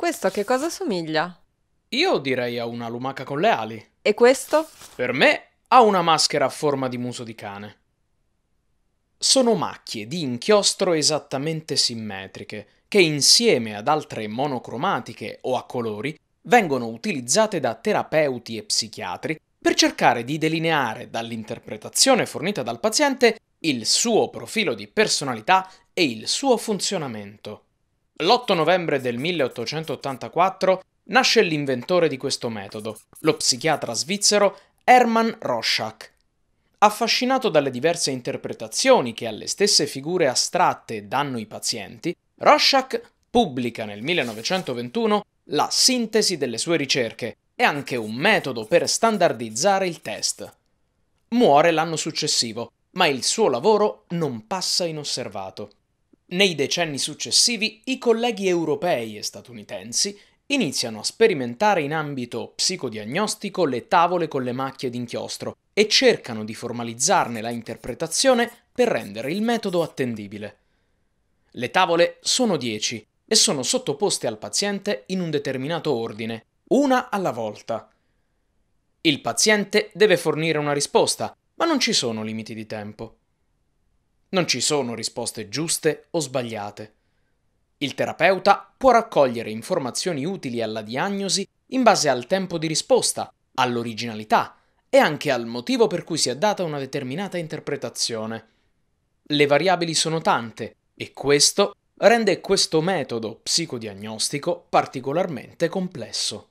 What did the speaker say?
Questo a che cosa somiglia? Io direi a una lumaca con le ali. E questo? Per me ha una maschera a forma di muso di cane. Sono macchie di inchiostro esattamente simmetriche, che insieme ad altre monocromatiche o a colori vengono utilizzate da terapeuti e psichiatri per cercare di delineare dall'interpretazione fornita dal paziente il suo profilo di personalità e il suo funzionamento. L'8 novembre del 1884 nasce l'inventore di questo metodo, lo psichiatra svizzero Hermann Rorschach. Affascinato dalle diverse interpretazioni che alle stesse figure astratte danno i pazienti, Rorschach pubblica nel 1921 la sintesi delle sue ricerche e anche un metodo per standardizzare il test. Muore l'anno successivo, ma il suo lavoro non passa inosservato. Nei decenni successivi i colleghi europei e statunitensi iniziano a sperimentare in ambito psicodiagnostico le tavole con le macchie d'inchiostro e cercano di formalizzarne la interpretazione per rendere il metodo attendibile. Le tavole sono 10 e sono sottoposte al paziente in un determinato ordine, una alla volta. Il paziente deve fornire una risposta, ma non ci sono limiti di tempo. Non ci sono risposte giuste o sbagliate. Il terapeuta può raccogliere informazioni utili alla diagnosi in base al tempo di risposta, all'originalità e anche al motivo per cui si è data una determinata interpretazione. Le variabili sono tante e questo rende questo metodo psicodiagnostico particolarmente complesso.